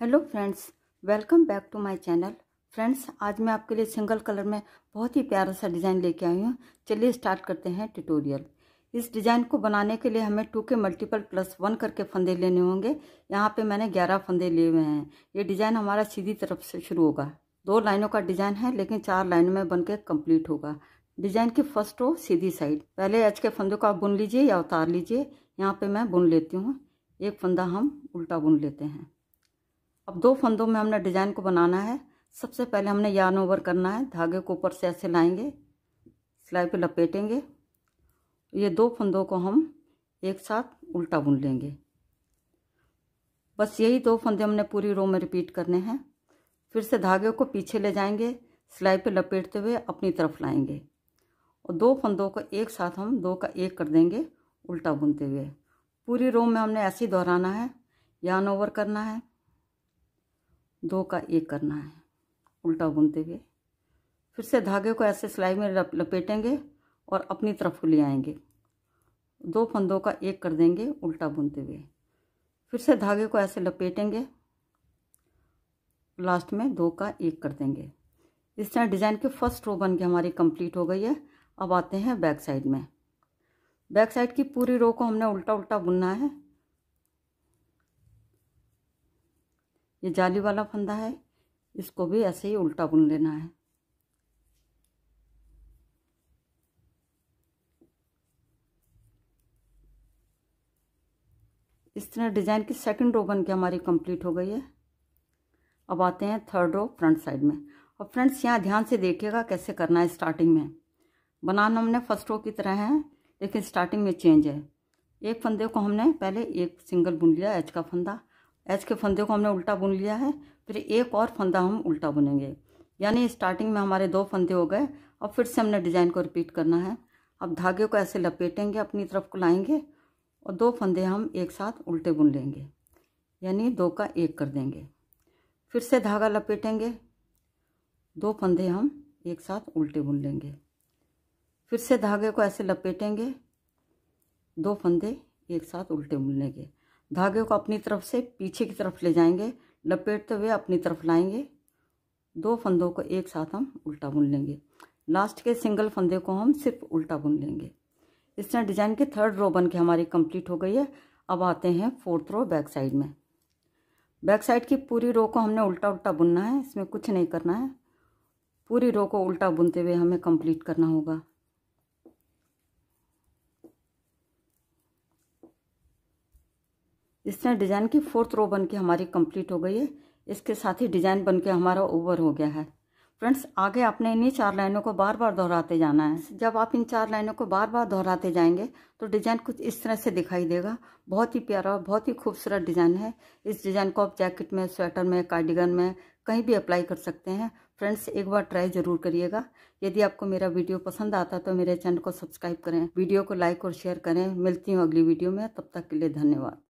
hello friends welcome back to my channel friends आज मैं आपके लिए सिंगल कलर में बहुत ही प्यारा सा डिज़ाइन लेके आई हूँ चलिए स्टार्ट करते हैं ट्यूटोरियल इस डिज़ाइन को बनाने के लिए हमें टू के मल्टीपल प्लस वन करके फंदे लेने होंगे यहाँ पे मैंने ग्यारह फंदे लिए हुए हैं ये डिज़ाइन हमारा सीधी तरफ से शुरू होगा दो लाइनों का डिज़ाइन है लेकिन चार लाइनों में बन के कम्प्लीट होगा डिज़ाइन की फर्स्ट हो सीधी साइड पहले एच के फंदों को आप बुन लीजिए या उतार लीजिए यहाँ पर मैं बुन लेती हूँ एक फंदा हम उल्टा बुन लेते हैं अब दो फंदों में हमने डिजाइन को बनाना है सबसे पहले हमने यार्न ओवर करना है धागे को ऊपर से ऐसे लाएंगे सिलाई पे लपेटेंगे ये दो फंदों को हम एक साथ उल्टा बुन लेंगे बस यही दो फंदे हमने पूरी रो में रिपीट करने हैं फिर से धागे को पीछे ले जाएंगे सिलाई पे लपेटते हुए अपनी तरफ लाएंगे और दो फंदों को एक साथ हम दो का एक कर देंगे उल्टा बुनते हुए पूरी रो में हमने ऐसे ही दोहराना है यान ओवर करना है दो का एक करना है उल्टा बुनते हुए फिर से धागे को ऐसे सिलाई में लपेटेंगे और अपनी तरफ ले आएंगे दो फंदों का एक कर देंगे उल्टा बुनते हुए फिर से धागे को ऐसे लपेटेंगे लास्ट में दो का एक कर देंगे इस तरह डिज़ाइन के फर्स्ट रो बन के हमारी कंप्लीट हो गई है अब आते हैं बैक साइड में बैक साइड की पूरी रो को हमने उल्टा उल्टा बुनना है ये जाली वाला फंदा है इसको भी ऐसे ही उल्टा बुन लेना है इस तरह डिज़ाइन की सेकंड रो बन के हमारी कंप्लीट हो गई है अब आते हैं थर्ड रो फ्रंट साइड में और फ्रेंड्स यहाँ ध्यान से देखिएगा कैसे करना है स्टार्टिंग में बनाना हमने फर्स्ट रो की तरह है लेकिन स्टार्टिंग में चेंज है एक फंदे को हमने पहले एक सिंगल बुन लिया एच का फंदा एच के फंदे को हमने उल्टा बुन लिया है फिर एक और फंदा हम उल्टा बुनेंगे यानी स्टार्टिंग में हमारे दो फंदे हो गए अब फिर से हमने डिज़ाइन को रिपीट करना है अब धागे को ऐसे लपेटेंगे अपनी तरफ को लाएंगे और दो फंदे हम एक साथ उल्टे बुन लेंगे यानी दो का एक कर देंगे फिर से धागा लपेटेंगे दो फंदे हम एक साथ उल्टे बुन लेंगे फिर से धागे को ऐसे लपेटेंगे दो फंदे एक साथ उल्टे बुन लेंगे धागे को अपनी तरफ से पीछे की तरफ ले जाएंगे लपेटते हुए अपनी तरफ लाएंगे दो फंदों को एक साथ हम उल्टा बुन लेंगे लास्ट के सिंगल फंदे को हम सिर्फ उल्टा बुन लेंगे इस तरह डिजाइन के थर्ड रो बन के हमारी कंप्लीट हो गई है अब आते हैं फोर्थ रो बैक साइड में बैक साइड की पूरी रो को हमने उल्टा उल्टा बुनना है इसमें कुछ नहीं करना है पूरी रो को उल्टा बुनते हुए हमें कंप्लीट करना होगा इस तरह डिज़ाइन की फोर्थ रो बन के हमारी कंप्लीट हो गई है इसके साथ ही डिज़ाइन बन के हमारा ओवर हो गया है फ्रेंड्स आगे आपने इन्हीं चार लाइनों को बार बार दोहराते जाना है जब आप इन चार लाइनों को बार बार दोहराते जाएंगे तो डिज़ाइन कुछ इस तरह से दिखाई देगा बहुत ही प्यारा और बहुत ही खूबसूरत डिज़ाइन है इस डिज़ाइन को आप जैकेट में स्वेटर में कार्डिगन में कहीं भी अप्लाई कर सकते हैं फ्रेंड्स एक बार ट्राई जरूर करिएगा यदि आपको मेरा वीडियो पसंद आता तो मेरे चैनल को सब्सक्राइब करें वीडियो को लाइक और शेयर करें मिलती हूँ अगली वीडियो में तब तक के लिए धन्यवाद